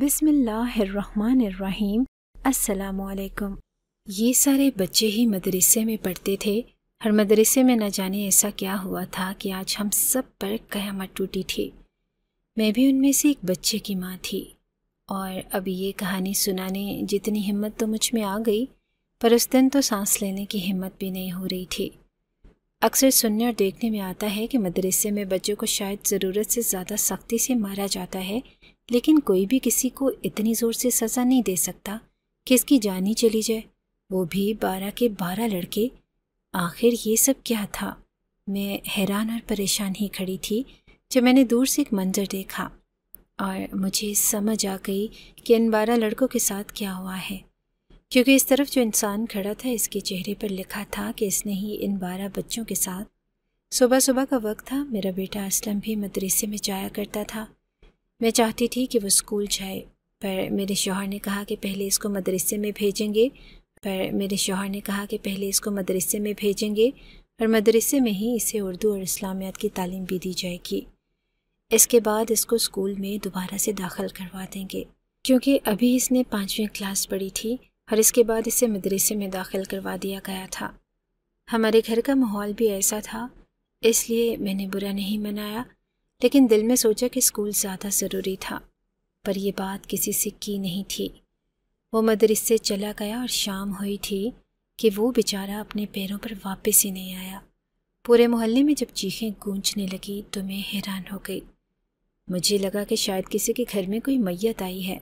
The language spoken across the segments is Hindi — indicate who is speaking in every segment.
Speaker 1: बिसमीम् असलकुम ये सारे बच्चे ही मदरसे में पढ़ते थे हर मदरसे में न जाने ऐसा क्या हुआ था कि आज हम सब पर कयामत टूटी थी मैं भी उनमें से एक बच्चे की माँ थी और अब ये कहानी सुनाने जितनी हिम्मत तो मुझ में आ गई पर उस दिन तो सांस लेने की हिम्मत भी नहीं हो रही थी अक्सर सुनने और देखने में आता है कि मदरसे में बच्चों को शायद ज़रूरत से ज़्यादा सख्ती से मारा जाता है लेकिन कोई भी किसी को इतनी ज़ोर से सज़ा नहीं दे सकता कि इसकी जान ही चली जाए वो भी बारह के बारह लड़के आखिर ये सब क्या था मैं हैरान और परेशान ही खड़ी थी जब मैंने दूर से एक मंजर देखा और मुझे समझ आ गई कि इन बारह लड़कों के साथ क्या हुआ है क्योंकि इस तरफ जो इंसान खड़ा था इसके चेहरे पर लिखा था कि इसने ही इन बारह बच्चों के साथ सुबह सुबह का वक्त था मेरा बेटा असलम भी मदरसे में जाया करता था मैं चाहती थी कि वो स्कूल जाए पर मेरे शोहर ने कहा कि पहले इसको मदरसे में भेजेंगे पर मेरे शोहर ने कहा कि पहले इसको मदरसे में भेजेंगे और मदरसे में ही इसे उर्दू और इस्लामियात की तालीम भी दी जाएगी इसके बाद इसको स्कूल में दोबारा से दाखिल करवा देंगे क्योंकि अभी इसने पाँचवीं क्लास पढ़ी थी और इसके बाद इसे मदरसे में दाखिल करवा दिया गया था हमारे घर का माहौल भी ऐसा था इसलिए मैंने बुरा नहीं मनाया लेकिन दिल में सोचा कि स्कूल ज़्यादा ज़रूरी था पर यह बात किसी से की नहीं थी वो मदरसे चला गया और शाम हुई थी कि वो बेचारा अपने पैरों पर वापस ही नहीं आया पूरे मोहल्ले में जब चीखें गूंजने लगी तो मैं हैरान हो गई मुझे लगा कि शायद किसी के घर में कोई मैयत आई है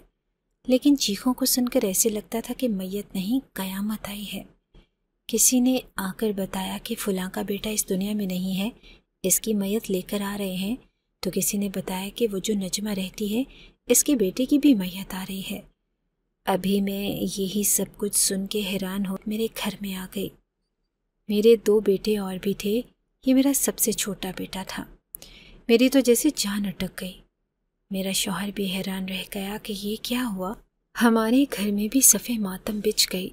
Speaker 1: लेकिन चीखों को सुनकर ऐसे लगता था कि मैयत नहीं कयामत आई है किसी ने आकर बताया कि फुलां का बेटा इस दुनिया में नहीं है इसकी मैयत लेकर आ रहे हैं तो किसी ने बताया कि वो जो नजमा रहती है इसके बेटे की भी मैयत आ रही है अभी मैं यही सब कुछ सुन के हैरान हो मेरे घर में आ गई मेरे दो बेटे और भी थे ये मेरा सबसे छोटा बेटा था मेरी तो जैसे जान अटक गई मेरा शौहर भी हैरान रह गया कि ये क्या हुआ हमारे घर में भी सफ़े मातम बिछ गई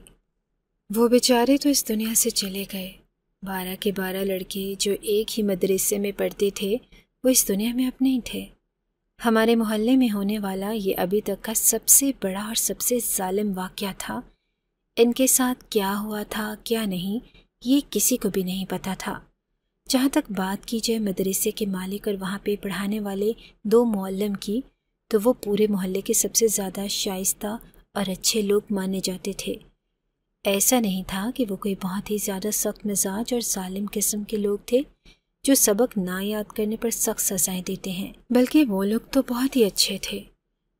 Speaker 1: वो बेचारे तो इस दुनिया से चले गए बारह के बारह लड़के जो एक ही मदरसे में पढ़ते थे वो इस दुनिया में अब नहीं थे हमारे मोहल्ले में होने वाला ये अभी तक का सबसे बड़ा और सबसे ालिम वाक़ था इनके साथ क्या हुआ था क्या नहीं ये किसी को भी नहीं पता था जहाँ तक बात की जाए मदरसे के मालिक और वहाँ पे पढ़ाने वाले दो मोलम की तो वो पूरे मोहल्ले के सबसे ज़्यादा शाइस्ता और अच्छे लोग माने जाते थे ऐसा नहीं था कि वो कोई बहुत ही ज़्यादा सख्त मिजाज और ालिम किस्म के लोग थे जो सबक ना याद करने पर सख्त सजाएं देते हैं बल्कि वो लोग तो बहुत ही अच्छे थे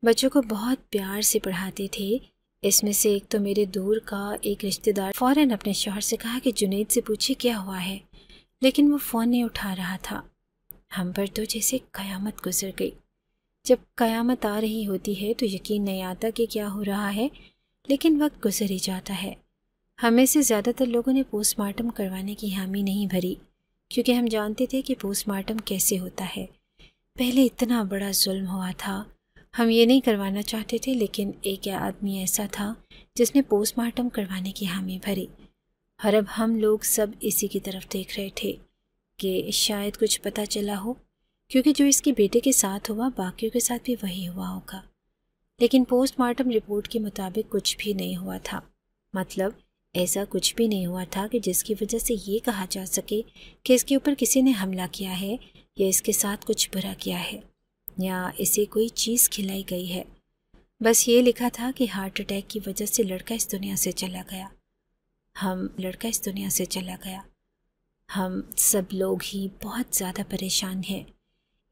Speaker 1: बच्चों को बहुत प्यार से पढ़ाते थे इसमें से एक तो मेरे दूर का एक रिश्तेदार फ़ौरन अपने शोहर से कहा कि जुनेद से पूछे क्या हुआ है लेकिन वो फ़ोन नहीं उठा रहा था हम पर तो जैसे कयामत गुजर गई जब कयामत आ रही होती है तो यकीन नहीं आता कि क्या हो रहा है लेकिन वक्त गुजर ही जाता है हमें से ज़्यादातर लोगों ने पोस्टमार्टम करवाने की हामी नहीं भरी क्योंकि हम जानते थे कि पोस्टमार्टम कैसे होता है पहले इतना बड़ा जुल्म हुआ था हम ये नहीं करवाना चाहते थे लेकिन एक आदमी ऐसा था जिसने पोस्टमार्टम करवाने की हामी भरी और अब हम लोग सब इसी की तरफ देख रहे थे कि शायद कुछ पता चला हो क्योंकि जो इसके बेटे के साथ हुआ बाकियों के साथ भी वही हुआ होगा लेकिन पोस्टमार्टम रिपोर्ट के मुताबिक कुछ भी नहीं हुआ था मतलब ऐसा कुछ भी नहीं हुआ था कि जिसकी वजह से ये कहा जा सके कि इसके ऊपर किसी ने हमला किया है या इसके साथ कुछ बुरा किया है या इसे कोई चीज़ खिलाई गई है बस ये लिखा था कि हार्ट अटैक की वजह से लड़का इस दुनिया से चला गया हम लड़का इस दुनिया से चला गया हम सब लोग ही बहुत ज़्यादा परेशान हैं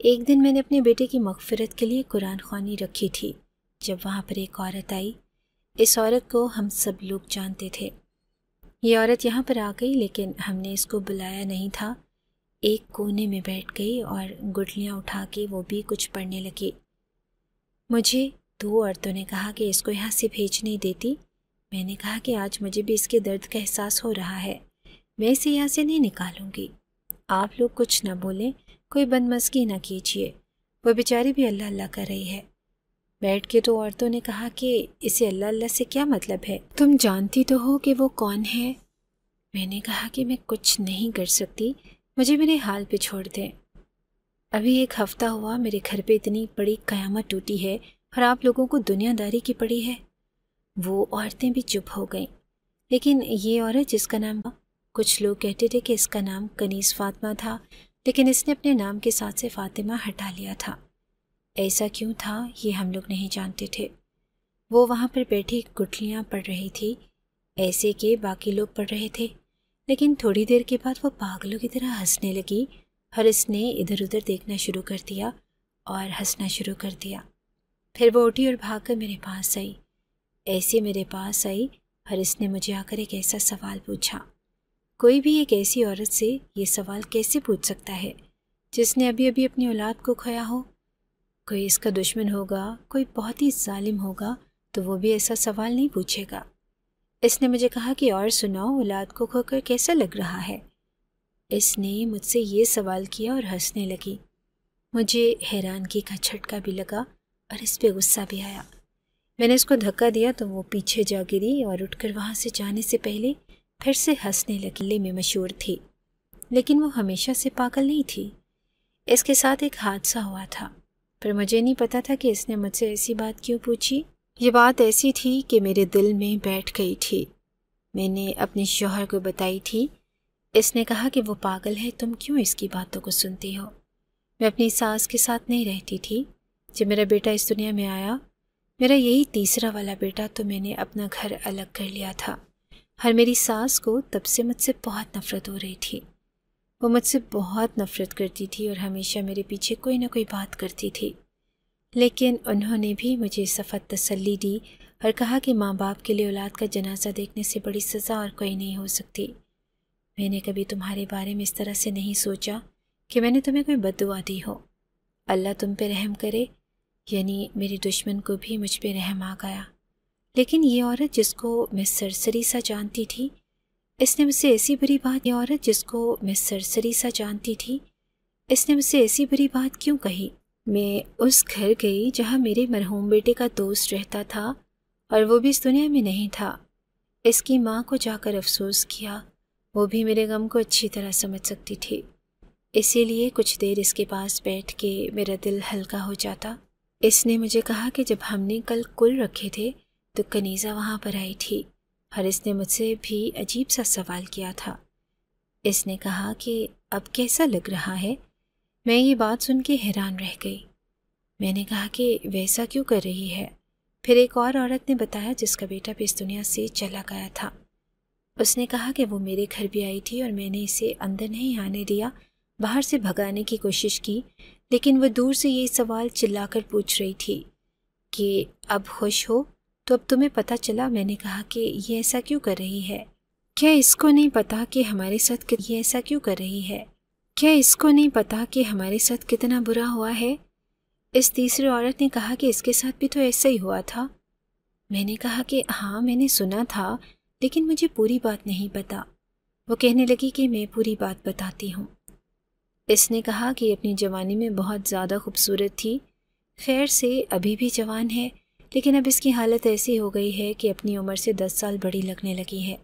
Speaker 1: एक दिन मैंने अपने बेटे की मगफरत के लिए कुरान खानी रखी थी जब वहाँ पर एक औरत आई इस औरत को हम सब लोग जानते थे ये औरत यहाँ पर आ गई लेकिन हमने इसको बुलाया नहीं था एक कोने में बैठ गई और गुटलियाँ उठा के वो भी कुछ पढ़ने लगी मुझे दो औरतों ने कहा कि इसको यहाँ से भेज नहीं देती मैंने कहा कि आज मुझे भी इसके दर्द का एहसास हो रहा है मैं इसे यहाँ से नहीं निकालूंगी आप लोग कुछ ना बोलें कोई बदमस्की ना कीजिए वो बेचारी भी अल्लाह अल्लाह कर रही है बैठ के दो तो औरतों ने कहा कि इसे अल्लाह अल्लाह से क्या मतलब है तुम जानती तो हो कि वो कौन है मैंने कहा कि मैं कुछ नहीं कर सकती मुझे मेरे हाल पे छोड़ दें अभी एक हफ़्ता हुआ मेरे घर पे इतनी बड़ी क़यामत टूटी है और आप लोगों को दुनियादारी की पड़ी है वो औरतें भी चुप हो गईं लेकिन ये औरत जिसका नाम कुछ लोग कहते थे कि इसका नाम कनीस फ़ातिमा था लेकिन इसने अपने नाम के साथ से फातिमा हटा लिया था ऐसा क्यों था ये हम लोग नहीं जानते थे वो वहाँ पर बैठी गुठलियाँ पढ़ रही थी ऐसे के बाकी लोग पढ़ रहे थे लेकिन थोड़ी देर के बाद वो पागलों की तरह हंसने लगी और इसने इधर उधर देखना शुरू कर दिया और हंसना शुरू कर दिया फिर वो उठी और भाग मेरे पास आई ऐसे मेरे पास आई और इसने मुझे आकर एक ऐसा सवाल पूछा कोई भी एक ऐसी औरत से ये सवाल कैसे पूछ सकता है जिसने अभी अभी अपनी औलाद को खोया हो कोई इसका दुश्मन होगा कोई बहुत ही जालिम होगा तो वो भी ऐसा सवाल नहीं पूछेगा इसने मुझे कहा कि और सुनाओ औलाद को खोकर कैसा लग रहा है इसने मुझसे ये सवाल किया और हंसने लगी मुझे हैरानगी का झटका भी लगा और इस पर गुस्सा भी आया मैंने इसको धक्का दिया तो वो पीछे जा गिरी और उठकर वहाँ से जाने से पहले फिर से हंसने लकीले में मशहूर थी लेकिन वो हमेशा से पागल नहीं थी इसके साथ एक हादसा हुआ था पर मुझे नहीं पता था कि इसने मुझसे ऐसी बात क्यों पूछी ये बात ऐसी थी कि मेरे दिल में बैठ गई थी मैंने अपने शोहर को बताई थी इसने कहा कि वो पागल है तुम क्यों इसकी बातों को सुनती हो मैं अपनी सास के साथ नहीं रहती थी जब मेरा बेटा इस दुनिया में आया मेरा यही तीसरा वाला बेटा तो मैंने अपना घर अलग कर लिया था हर मेरी सास को तब से मुझसे बहुत नफरत हो रही थी वो मुझसे बहुत नफ़रत करती थी और हमेशा मेरे पीछे कोई ना कोई बात करती थी लेकिन उन्होंने भी मुझे सफ़त तसल्ली दी और कहा कि माँ बाप के लिए औलाद का जनाजा देखने से बड़ी सज़ा और कोई नहीं हो सकती मैंने कभी तुम्हारे बारे में इस तरह से नहीं सोचा कि मैंने तुम्हें कोई बदुआ दी हो अल्लाह तुम पे रहम करे यानी मेरे दुश्मन को भी मुझ पर रहम आ गया लेकिन ये औरत जिसको मैं सरसरी सा जानती थी इसने मुझसे ऐसी बुरी बात की औरत जिसको मैं सरसरी सा जानती थी इसने मुझसे ऐसी बुरी बात क्यों कही मैं उस घर गई जहाँ मेरे मरहूम बेटे का दोस्त रहता था और वो भी इस दुनिया में नहीं था इसकी माँ को जाकर अफसोस किया वो भी मेरे गम को अच्छी तरह समझ सकती थी इसीलिए कुछ देर इसके पास बैठ के मेरा दिल हल्का हो जाता इसने मुझे कहा कि जब हमने कल कुल रखे थे तो कनीज़ा वहाँ पर आई थी हरिस ने मुझसे भी अजीब सा सवाल किया था इसने कहा कि अब कैसा लग रहा है मैं ये बात सुन के हैरान रह गई मैंने कहा कि वैसा क्यों कर रही है फिर एक और औरत ने बताया जिसका बेटा भी इस दुनिया से चला गया था उसने कहा कि वो मेरे घर भी आई थी और मैंने इसे अंदर नहीं आने दिया बाहर से भगाने की कोशिश की लेकिन वह दूर से ये सवाल चिल्लाकर पूछ रही थी कि अब खुश हो तो अब तुम्हें पता चला मैंने कहा कि ये ऐसा क्यों कर रही है क्या इसको नहीं पता कि हमारे साथ ये ऐसा क्यों कर रही है क्या इसको नहीं पता कि हमारे साथ कितना बुरा हुआ है इस तीसरी औरत ने कहा कि इसके साथ भी तो ऐसा ही हुआ था मैंने कहा कि हाँ मैंने सुना था लेकिन मुझे पूरी बात नहीं पता वो कहने लगी कि मैं पूरी बात बताती हूँ इसने कहा कि अपनी जवानी में बहुत ज़्यादा खूबसूरत थी खैर से अभी भी जवान है लेकिन अब इसकी हालत ऐसी हो गई है कि अपनी उम्र से दस साल बड़ी लगने लगी है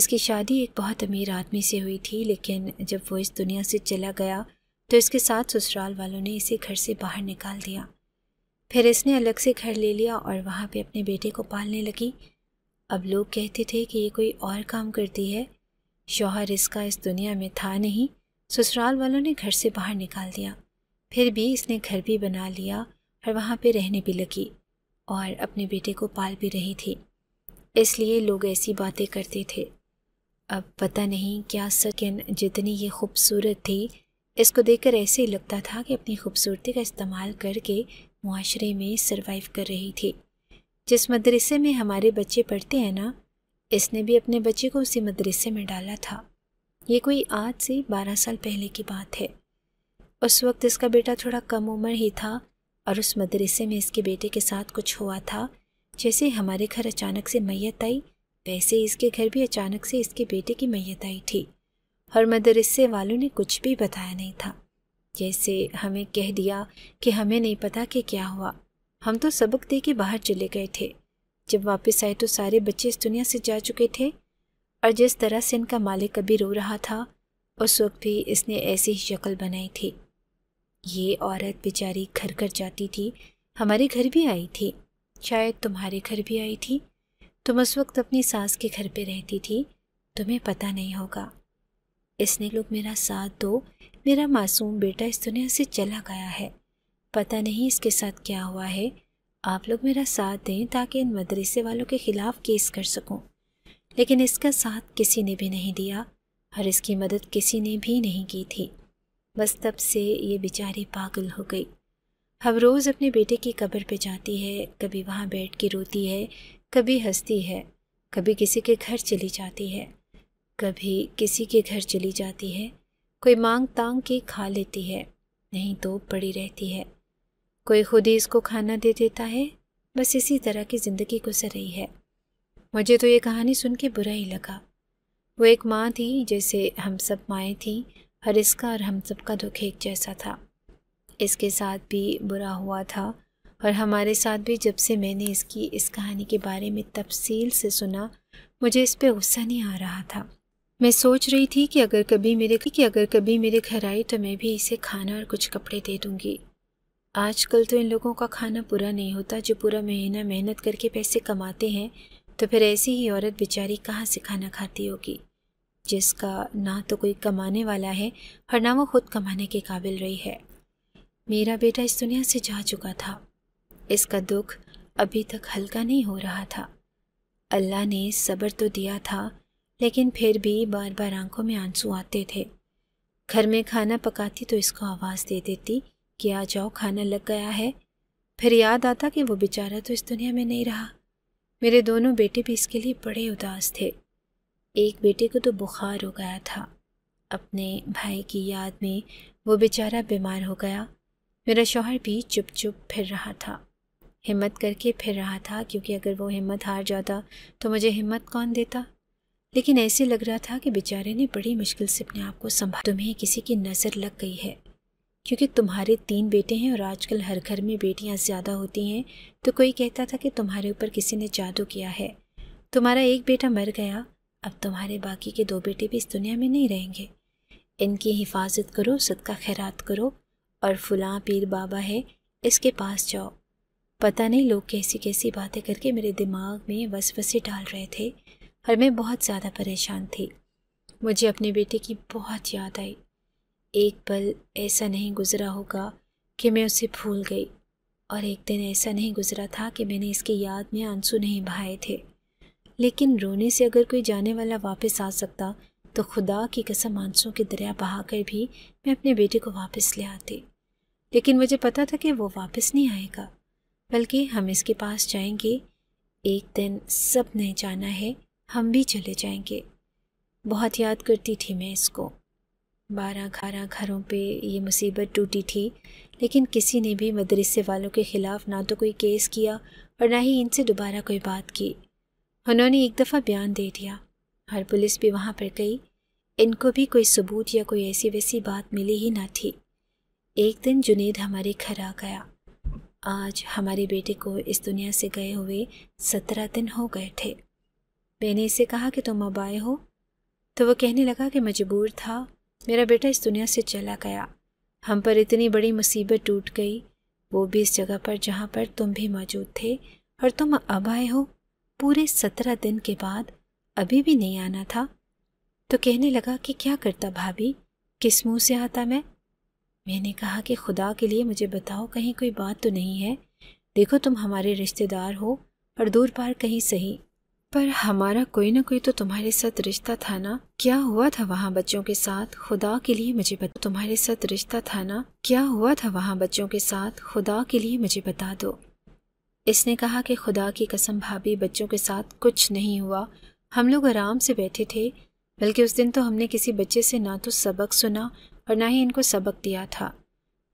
Speaker 1: इसकी शादी एक बहुत अमीर आदमी से हुई थी लेकिन जब वो इस दुनिया से चला गया तो इसके साथ ससुराल वालों ने इसे घर से बाहर निकाल दिया फिर इसने अलग से घर ले लिया और वहाँ पे अपने बेटे को पालने लगी अब लोग कहते थे कि ये कोई और काम करती है शौहर इसका इस दुनिया में था नहीं ससुराल वालों ने घर से बाहर निकाल दिया फिर भी इसने घर भी बना लिया और वहाँ पे रहने भी लगी और अपने बेटे को पाल भी रही थी इसलिए लोग ऐसी बातें करते थे अब पता नहीं क्या सकिन जितनी ये खूबसूरत थी इसको देखकर ऐसे ही लगता था कि अपनी खूबसूरती का इस्तेमाल करके माशरे में सरवाइव कर रही थी जिस मदरसे में हमारे बच्चे पढ़ते हैं ना इसने भी अपने बच्चे को उसी मदरसे में डाला था ये कोई आज से बारह साल पहले की बात है उस वक्त इसका बेटा थोड़ा कम उम्र ही था और उस मदरसे में इसके बेटे के साथ कुछ हुआ था जैसे हमारे घर अचानक से मैयत आई वैसे इसके घर भी अचानक से इसके बेटे की मैयत आई थी और मदरसे वालों ने कुछ भी बताया नहीं था जैसे हमें कह दिया कि हमें नहीं पता कि क्या हुआ हम तो सबक दे के बाहर चले गए थे जब वापस आए तो सारे बच्चे इस दुनिया से जा चुके थे और जिस तरह से इनका मालिक कभी रो रहा था उस वक्त भी इसने ऐसी ही शक्ल बनाई थी ये औरत बेचारी घर घर जाती थी हमारे घर भी आई थी शायद तुम्हारे घर भी आई थी तुम उस वक्त अपनी सास के घर पे रहती थी तुम्हें पता नहीं होगा इसने लोग मेरा साथ दो मेरा मासूम बेटा इस दुनिया से चला गया है पता नहीं इसके साथ क्या हुआ है आप लोग मेरा साथ दें ताकि इन मदरसे वालों के ख़िलाफ़ केस कर सकूं। लेकिन इसका साथ किसी ने भी नहीं दिया और इसकी मदद किसी ने भी नहीं की थी बस तब से ये बेचारी पागल हो गई हम रोज़ अपने बेटे की कब्र पे जाती है कभी वहाँ बैठ के रोती है कभी हंसती है कभी किसी के घर चली जाती है कभी किसी के घर चली जाती है कोई मांग तांग के खा लेती है नहीं तो पड़ी रहती है कोई खुद ही इसको खाना दे देता है बस इसी तरह की ज़िंदगी गुजर रही है मुझे तो ये कहानी सुन के बुरा ही लगा वो एक माँ थी जैसे हम सब माएँ थीं और इसका और हम सब का दुख एक जैसा था इसके साथ भी बुरा हुआ था और हमारे साथ भी जब से मैंने इसकी इस कहानी के बारे में तफसील से सुना मुझे इस पर गुस्सा नहीं आ रहा था मैं सोच रही थी कि अगर कभी मेरे कि अगर कभी मेरे घर आई तो मैं भी इसे खाना और कुछ कपड़े दे दूँगी आजकल तो इन लोगों का खाना पूरा नहीं होता जो पूरा महीना मेहनत करके पैसे कमाते हैं तो फिर ऐसी ही औरत बेचारी कहाँ से खाना खाती होगी जिसका ना तो कोई कमाने वाला है और ना वो खुद कमाने के काबिल रही है मेरा बेटा इस दुनिया से जा चुका था इसका दुख अभी तक हल्का नहीं हो रहा था अल्लाह ने सब्र तो दिया था लेकिन फिर भी बार बार आंखों में आंसू आते थे घर में खाना पकाती तो इसको आवाज़ दे देती कि आ जाओ खाना लग गया है फिर याद आता कि वो बेचारा तो इस दुनिया में नहीं रहा मेरे दोनों बेटे भी इसके लिए बड़े उदास थे एक बेटे को तो बुखार हो गया था अपने भाई की याद में वो बेचारा बीमार हो गया मेरा शौहर भी चुप चुप फिर रहा था हिम्मत करके फिर रहा था क्योंकि अगर वो हिम्मत हार जाता तो मुझे हिम्मत कौन देता लेकिन ऐसे लग रहा था कि बेचारे ने बड़ी मुश्किल से अपने आप को संभाल तुम्हें किसी की नज़र लग गई है क्योंकि तुम्हारे तीन बेटे हैं और आजकल हर घर में बेटियां ज़्यादा होती हैं तो कोई कहता था कि तुम्हारे ऊपर किसी ने जादू किया है तुम्हारा एक बेटा मर गया अब तुम्हारे बाकी के दो बेटे भी इस दुनिया में नहीं रहेंगे इनकी हिफाजत करो सदका खैरात करो और फुला पीर बाबा है इसके पास जाओ पता नहीं लोग कैसी कैसी बातें करके मेरे दिमाग में वसवसे डाल रहे थे और मैं बहुत ज़्यादा परेशान थी मुझे अपने बेटे की बहुत याद आई एक पल ऐसा नहीं गुज़रा होगा कि मैं उसे भूल गई और एक दिन ऐसा नहीं गुज़रा था कि मैंने इसकी याद में आंसू नहीं बहाए थे लेकिन रोने से अगर कोई जाने वाला वापस आ सकता तो खुदा की कसम आंसुओं के दरिया बहा कर भी मैं अपने बेटे को वापस ले आती लेकिन मुझे पता था कि वो वापस नहीं आएगा बल्कि हम इसके पास जाएंगे एक दिन सब ने जाना है हम भी चले जाएंगे बहुत याद करती थी मैं इसको बारह घारह घरों पे ये मुसीबत टूटी थी लेकिन किसी ने भी मदरसे वालों के ख़िलाफ़ ना तो कोई केस किया और ना ही इनसे दोबारा कोई बात की उन्होंने एक दफ़ा बयान दे दिया और पुलिस भी वहाँ पर गई इनको भी कोई सबूत या कोई ऐसी वैसी बात मिली ही ना थी एक दिन जुनेद हमारे घर आ गया आज हमारे बेटे को इस दुनिया से गए हुए सत्रह दिन हो गए थे मैंने इसे कहा कि तुम अब आए हो तो वो कहने लगा कि मजबूर था मेरा बेटा इस दुनिया से चला गया हम पर इतनी बड़ी मुसीबत टूट गई वो भी इस जगह पर जहाँ पर तुम भी मौजूद थे और तुम अब आए हो पूरे सत्रह दिन के बाद अभी भी नहीं आना था तो कहने लगा कि क्या करता भाभी किस मुंह से आता मैं मैंने कहा कि खुदा के लिए मुझे बताओ कहीं कोई बात तो नहीं है देखो तुम हमारे रिश्तेदार हो और दूर पार कहीं सही पर हमारा कोई ना कोई तो तुम्हारे साथ रिश्ता था ना क्या हुआ था वहाँ बच्चों के साथ खुदा के लिए मुझे बता तुम्हारे साथ रिश्ता था ना क्या हुआ था वहाँ बच्चों के साथ खुदा के लिए मुझे बता दो इसने कहा कि खुदा की कसम भाभी बच्चों के साथ कुछ नहीं हुआ हम लोग आराम से बैठे थे बल्कि उस दिन तो हमने किसी बच्चे से ना तो सबक सुना और ना ही इनको सबक दिया था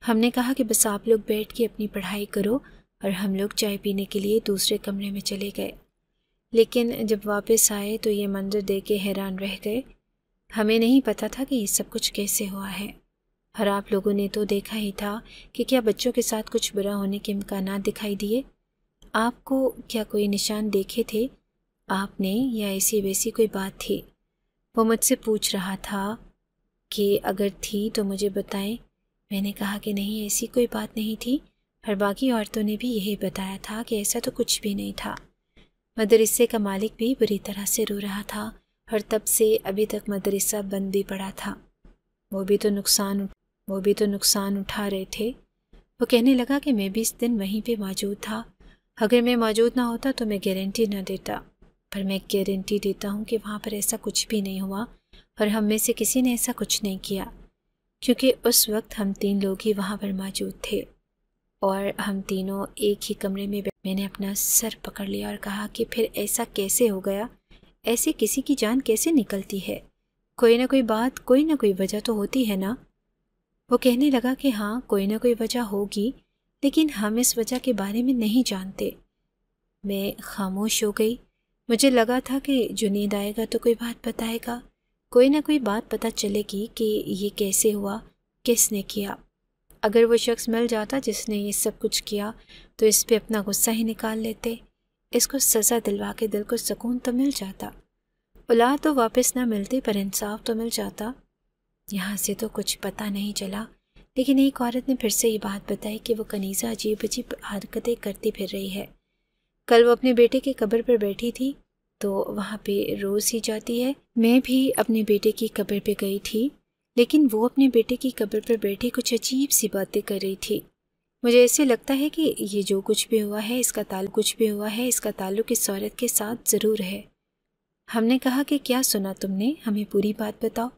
Speaker 1: हमने कहा कि बस आप लोग बैठ के अपनी पढ़ाई करो और हम लोग चाय पीने के लिए दूसरे कमरे में चले गए लेकिन जब वापस आए तो ये मंदिर देख के हैरान रह गए हमें नहीं पता था कि ये सब कुछ कैसे हुआ है और आप लोगों ने तो देखा ही था कि क्या बच्चों के साथ कुछ बुरा होने के इम्कान दिखाई दिए आपको क्या कोई निशान देखे थे आपने या ऐसी वैसी कोई बात थी वो मुझसे पूछ रहा था कि अगर थी तो मुझे बताएं मैंने कहा कि नहीं ऐसी कोई बात नहीं थी और बाकी औरतों ने भी यही बताया था कि ऐसा तो कुछ भी नहीं था मदरसे का मालिक भी बुरी तरह से रो रहा था और तब से अभी तक मदरसा बंद भी पड़ा था वो भी तो नुकसान वो भी तो नुकसान उठा रहे थे वो कहने लगा कि मैं भी इस दिन वहीं पे मौजूद था अगर मैं मौजूद ना होता तो मैं गारंटी ना देता पर मैं गारंटी देता हूँ कि वहाँ पर ऐसा कुछ भी नहीं हुआ और हम में से किसी ने ऐसा कुछ नहीं किया क्योंकि उस वक्त हम तीन लोग ही वहाँ पर मौजूद थे और हम तीनों एक ही कमरे में मैंने अपना सर पकड़ लिया और कहा कि फिर ऐसा कैसे हो गया ऐसे किसी की जान कैसे निकलती है कोई ना कोई बात कोई ना कोई वजह तो होती है ना वो कहने लगा कि हाँ कोई ना कोई वजह होगी लेकिन हम इस वजह के बारे में नहीं जानते मैं खामोश हो गई मुझे लगा था कि जुनीद आएगा तो कोई बात बताएगा कोई ना कोई बात पता चलेगी कि ये कैसे हुआ किसने किया अगर वो शख्स मिल जाता जिसने ये सब कुछ किया तो इस पर अपना गुस्सा ही निकाल लेते इसको सज़ा दिलवा के दिल को सुकून तो मिल जाता औलाद तो वापस ना मिलती पर इंसाफ तो मिल जाता यहाँ से तो कुछ पता नहीं चला लेकिन एक औरत ने फिर से ये बात बताई कि वो कनीज़ा अजीब अजीब हरकतें करती फिर रही है कल वो अपने बेटे के कब्र पर बैठी थी तो वहाँ पे रोज़ ही जाती है मैं भी अपने बेटे की कब्र पे गई थी लेकिन वो अपने बेटे की कब्र पर बैठी कुछ अजीब सी बातें कर रही थी मुझे ऐसे लगता है कि ये जो कुछ भी हुआ है इसका ताल्लुक कुछ भी हुआ है इसका ताल्लुक इस औरत के साथ ज़रूर है हमने कहा कि क्या सुना तुमने हमें पूरी बात बताओ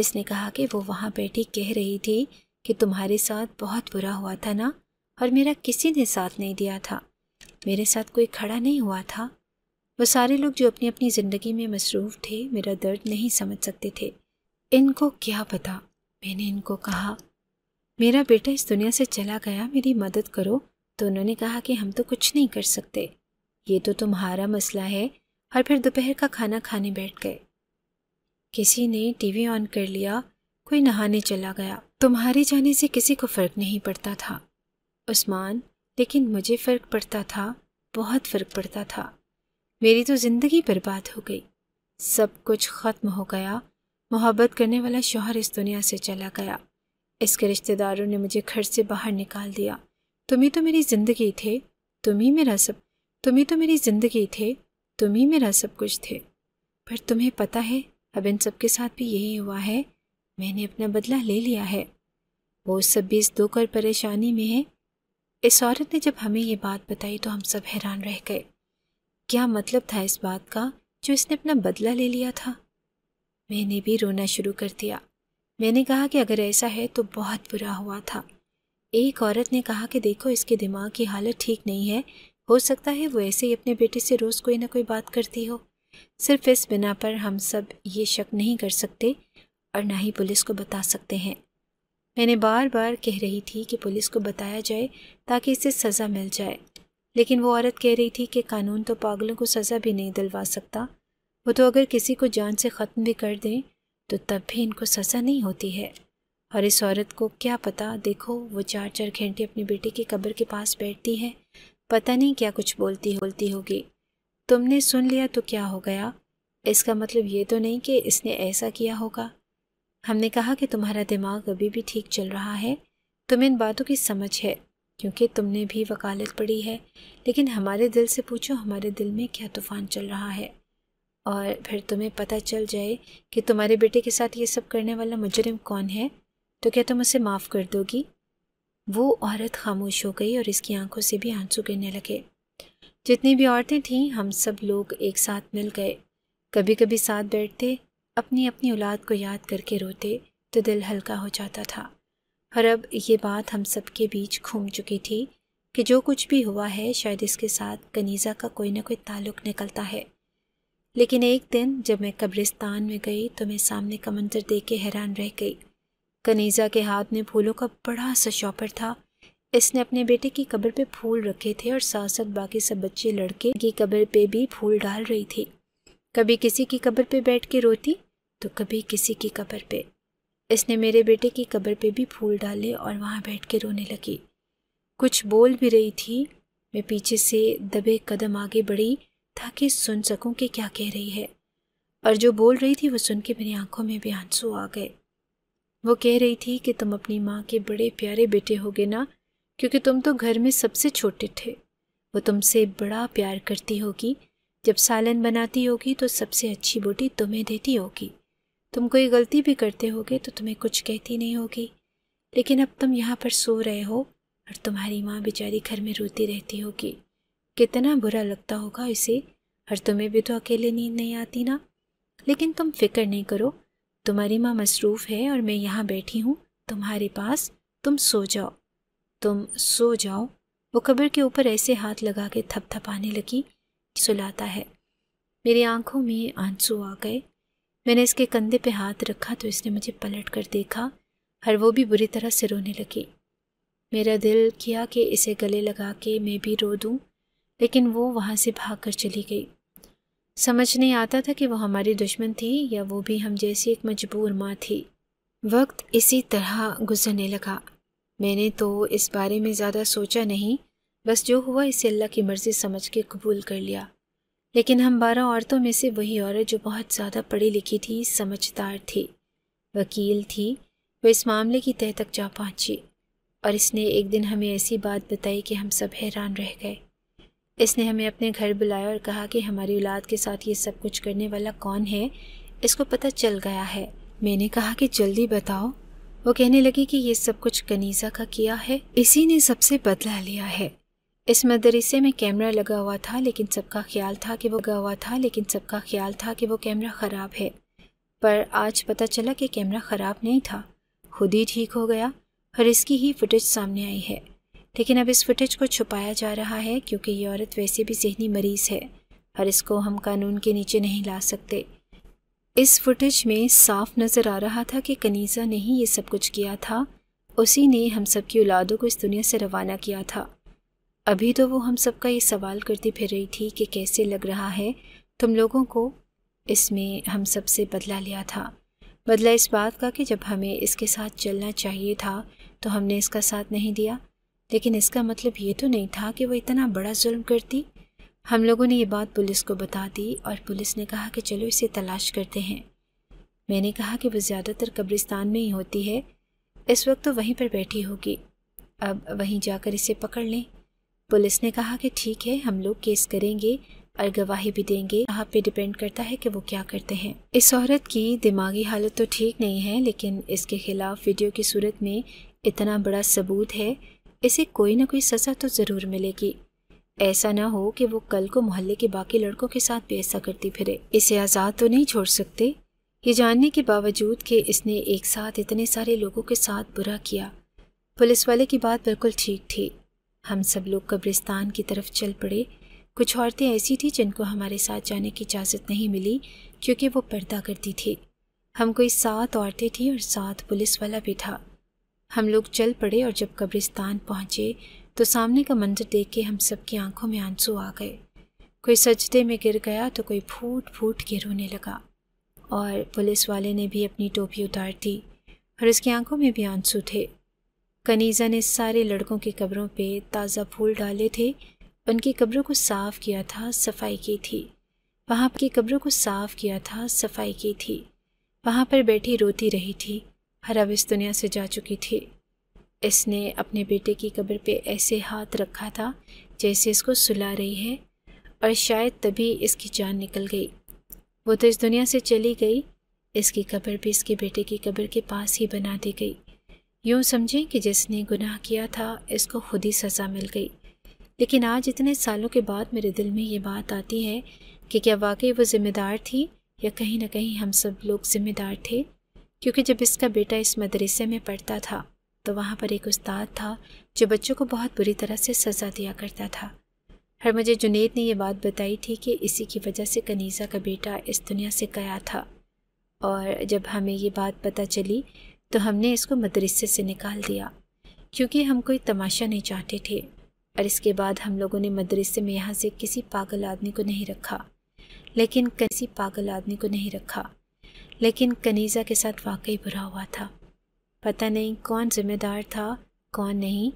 Speaker 1: इसने कहा कि वो वहाँ बैठी कह रही थी कि तुम्हारे साथ बहुत बुरा हुआ था ना और मेरा किसी ने साथ नहीं दिया था मेरे साथ कोई खड़ा नहीं हुआ था वो सारे लोग जो अपनी अपनी ज़िंदगी में मसरूफ़ थे मेरा दर्द नहीं समझ सकते थे इनको क्या पता मैंने इनको कहा मेरा बेटा इस दुनिया से चला गया मेरी मदद करो तो उन्होंने कहा कि हम तो कुछ नहीं कर सकते ये तो तुम्हारा मसला है और फिर दोपहर का खाना खाने बैठ गए किसी ने टीवी ऑन कर लिया कोई नहाने चला गया तुम्हारे जाने से किसी को फ़र्क नहीं पड़ता था उस्मान लेकिन मुझे फ़र्क पड़ता था बहुत फ़र्क पड़ता था मेरी तो ज़िंदगी बर्बाद हो गई सब कुछ ख़त्म हो गया मोहब्बत करने वाला शोहर इस दुनिया से चला गया इसके रिश्तेदारों ने मुझे घर से बाहर निकाल दिया तुम्ही तो मेरी ज़िंदगी थे तुम ही मेरा सब तुम्ही तो मेरी ज़िंदगी थे तुम ही मेरा सब कुछ थे पर तुम्हें पता है अब इन सब के साथ भी यही हुआ है मैंने अपना बदला ले लिया है वो सब भी इस दुख और परेशानी में है इस औरत ने जब हमें ये बात बताई तो हम सब हैरान रह गए क्या मतलब था इस बात का जो इसने अपना बदला ले लिया था मैंने भी रोना शुरू कर दिया मैंने कहा कि अगर ऐसा है तो बहुत बुरा हुआ था एक औरत ने कहा कि देखो इसके दिमाग की हालत ठीक नहीं है हो सकता है वो ऐसे ही अपने बेटे से रोज़ कोई ना कोई बात करती हो सिर्फ इस बिना पर हम सब ये शक नहीं कर सकते और ना ही पुलिस को बता सकते हैं मैंने बार बार कह रही थी कि पुलिस को बताया जाए ताकि इसे सज़ा मिल जाए लेकिन वो औरत कह रही थी कि कानून तो पागलों को सज़ा भी नहीं दिलवा सकता वो तो अगर किसी को जान से ख़त्म भी कर दें तो तब भी इनको सज़ा नहीं होती है और इस औरत को क्या पता देखो वो चार चार घंटे अपने बेटे की कब्र के पास बैठती है पता नहीं क्या कुछ बोलती बोलती होगी तुमने सुन लिया तो क्या हो गया इसका मतलब ये तो नहीं कि इसने ऐसा किया होगा हमने कहा कि तुम्हारा दिमाग अभी भी ठीक चल रहा है तुम्हें इन बातों की समझ है क्योंकि तुमने भी वकालत पढ़ी है लेकिन हमारे दिल से पूछो हमारे दिल में क्या तूफ़ान चल रहा है और फिर तुम्हें पता चल जाए कि तुम्हारे बेटे के साथ ये सब करने वाला मुजरिम कौन है तो क्या तुम उसे माफ़ कर दोगी वो औरत खामोश हो गई और इसकी आंखों से भी आंसू गिरने लगे जितनी भी औरतें थीं हम सब लोग एक साथ मिल गए कभी कभी साथ बैठते अपनी अपनी औलाद को याद करके रोते तो दिल हल्का हो जाता था और अब ये बात हम सब के बीच घूम चुकी थी कि जो कुछ भी हुआ है शायद इसके साथ कनीज़ा का कोई ना कोई ताल्लुक निकलता है लेकिन एक दिन जब मैं कब्रिस्तान में गई तो मैं सामने का मंजर देख के हैरान रह गई कनीज़ा के हाथ में फूलों का बड़ा सा शॉपर था इसने अपने बेटे की कब्र पे फूल रखे थे और साथ साथ बाकी सब बच्चे लड़के की कब्र पे भी फूल डाल रही थी कभी किसी की कब्र पे बैठ के रोती तो कभी किसी की कब्र पे इसने मेरे बेटे की कब्र पे भी फूल डाले और वहाँ बैठ के रोने लगी कुछ बोल भी रही थी मैं पीछे से दबे कदम आगे बढ़ी ताकि सुन सकूं कि क्या कह रही है और जो बोल रही थी वो सुन के मेरी आंखों में भी आंसू आ गए वो कह रही थी कि तुम अपनी माँ के बड़े प्यारे बेटे होगे ना क्योंकि तुम तो घर में सबसे छोटे थे वो तुमसे बड़ा प्यार करती होगी जब सालन बनाती होगी तो सबसे अच्छी बूटी तुम्हें देती होगी तुम कोई गलती भी करते होगे तो तुम्हें कुछ कहती नहीं होगी लेकिन अब तुम यहाँ पर सो रहे हो और तुम्हारी माँ बेचारी घर में रोती रहती होगी कितना बुरा लगता होगा इसे और तुम्हें भी तो अकेले नींद नहीं आती ना लेकिन तुम फिक्र नहीं करो तुम्हारी माँ मसरूफ़ है और मैं यहाँ बैठी हूँ तुम्हारे पास तुम सो जाओ तुम सो जाओ वो कब्र के ऊपर ऐसे हाथ लगा के थपथपाने लगी सुलाता है मेरी आंखों में आंसू आ गए मैंने इसके कंधे पे हाथ रखा तो इसने मुझे पलट कर देखा हर वो भी बुरी तरह से रोने लगी मेरा दिल किया कि इसे गले लगा के मैं भी रो दूं, लेकिन वो वहाँ से भाग कर चली गई समझ नहीं आता था कि वो हमारी दुश्मन थी या वो भी हम जैसी एक मजबूर माँ थी वक्त इसी तरह गुजरने लगा मैंने तो इस बारे में ज़्यादा सोचा नहीं बस जो हुआ इसे अल्लाह की मर्ज़ी समझ के कबूल कर लिया लेकिन हम बारह औरतों में से वही औरत जो बहुत ज़्यादा पढ़ी लिखी थी समझदार थी वकील थी वो इस मामले की तह तक जा पहुँची और इसने एक दिन हमें ऐसी बात बताई कि हम सब हैरान रह गए इसने हमें अपने घर बुलाया और कहा कि हमारी औलाद के साथ ये सब कुछ करने वाला कौन है इसको पता चल गया है मैंने कहा कि जल्दी बताओ वो कहने लगी कि ये सब कुछ कनीज़ा का किया है इसी ने सबसे बदला लिया है इस मदरसे में कैमरा लगा हुआ था लेकिन सबका ख्याल था कि वो गा हुआ था लेकिन सबका ख्याल था कि वो कैमरा ख़राब है पर आज पता चला कि कैमरा ख़राब नहीं था खुद ही ठीक हो गया और इसकी ही फुटेज सामने आई है लेकिन अब इस फुटेज को छुपाया जा रहा है क्योंकि ये औरत वैसे भी जहनी मरीज़ है और इसको हम कानून के नीचे नहीं ला सकते इस फुटेज में साफ नज़र आ रहा था कि कनीज़ा ने ही ये सब कुछ किया था उसी ने हम सब की औलादों को इस दुनिया से रवाना किया था अभी तो वो हम सबका ये सवाल करती फिर रही थी कि कैसे लग रहा है तुम लोगों को इसमें हम सब से बदला लिया था बदला इस बात का कि जब हमें इसके साथ चलना चाहिए था तो हमने इसका साथ नहीं दिया लेकिन इसका मतलब ये तो नहीं था कि वो इतना बड़ा जुल्म करती हम लोगों ने ये बात पुलिस को बता दी और पुलिस ने कहा कि चलो इसे तलाश करते हैं मैंने कहा कि वो ज़्यादातर कब्रिस्तान में ही होती है इस वक्त तो वहीं पर बैठी होगी अब वहीं जाकर इसे पकड़ लें पुलिस ने कहा कि ठीक है हम लोग केस करेंगे और गवाही भी देंगे यहाँ पे डिपेंड करता है कि वो क्या करते हैं इस औरत की दिमागी हालत तो ठीक नहीं है लेकिन इसके खिलाफ वीडियो की सूरत में इतना बड़ा सबूत है इसे कोई ना कोई सज़ा तो ज़रूर मिलेगी ऐसा ना हो कि वो कल को मोहल्ले के बाकी लड़कों के साथ भी ऐसा करती फिरे इसे आज़ाद तो नहीं छोड़ सकते ये जानने के बावजूद कि इसने एक साथ इतने सारे लोगों के साथ बुरा किया पुलिस वाले की बात बिल्कुल ठीक थी हम सब लोग कब्रिस्तान की तरफ चल पड़े कुछ औरतें ऐसी थीं जिनको हमारे साथ जाने की इजाज़त नहीं मिली क्योंकि वो पर्दा करती थी हम कोई सात औरतें थीं और सात पुलिस वाला भी था हम लोग चल पड़े और जब कब्रिस्तान पहुँचे तो सामने का मंजर देख के हम सब की आंखों में आंसू आ गए कोई सजदे में गिर गया तो कोई फूट फूट के रोने लगा और पुलिस वाले ने भी अपनी टोपी उतार दी और उसकी आंखों में भी आंसू थे कनीज़ा ने सारे लड़कों की कब्रों पे ताज़ा फूल डाले थे उनकी कब्रों को साफ़ किया था सफाई की थी वहाँ की कब्रों को साफ़ किया था सफाई की थी वहाँ पर बैठी रोती रही थी अब इस दुनिया से जा चुकी थी इसने अपने बेटे की कब्र पे ऐसे हाथ रखा था जैसे इसको सुला रही है और शायद तभी इसकी जान निकल गई वो तो इस दुनिया से चली गई इसकी कब्र भी इसके बेटे की कब्र के पास ही बना दी गई यूँ समझें कि जिसने गुनाह किया था इसको खुद ही सज़ा मिल गई लेकिन आज इतने सालों के बाद मेरे दिल में ये बात आती है कि क्या वाकई वो ज़िम्मेदार थी या कहीं ना कहीं हम सब लोग ज़िम्मेदार थे क्योंकि जब इसका बेटा इस मदरसे में पढ़ता था तो वहाँ पर एक उस्ताद था जो बच्चों को बहुत बुरी तरह से सज़ा दिया करता था हर मुझे जुनेद ने यह बात बताई थी कि इसी की वजह से कनीज़ा का बेटा इस दुनिया से गया था और जब हमें ये बात पता चली तो हमने इसको मदरसे से निकाल दिया क्योंकि हम कोई तमाशा नहीं चाहते थे और इसके बाद हम लोगों ने मदरसे में यहाँ से किसी पागल आदमी को नहीं रखा लेकिन किसी पागल आदमी को नहीं रखा लेकिन कनीज़ा के साथ वाकई बुरा हुआ था पता नहीं कौन जिम्मेदार था कौन नहीं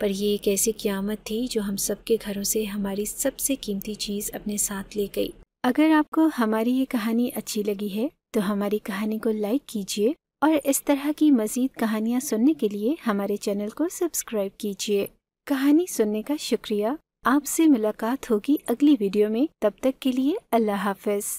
Speaker 1: पर यह एक ऐसी क्यामत थी जो हम सबके घरों से हमारी सबसे कीमती चीज़ अपने साथ ले गई अगर आपको हमारी ये कहानी अच्छी लगी है तो हमारी कहानी को लाइक कीजिए और इस तरह की मज़ीद कहानियाँ सुनने के लिए हमारे चैनल को सब्सक्राइब कीजिए कहानी सुनने का शुक्रिया आपसे मुलाकात होगी अगली वीडियो में तब तक के लिए अल्लाह हाफिज़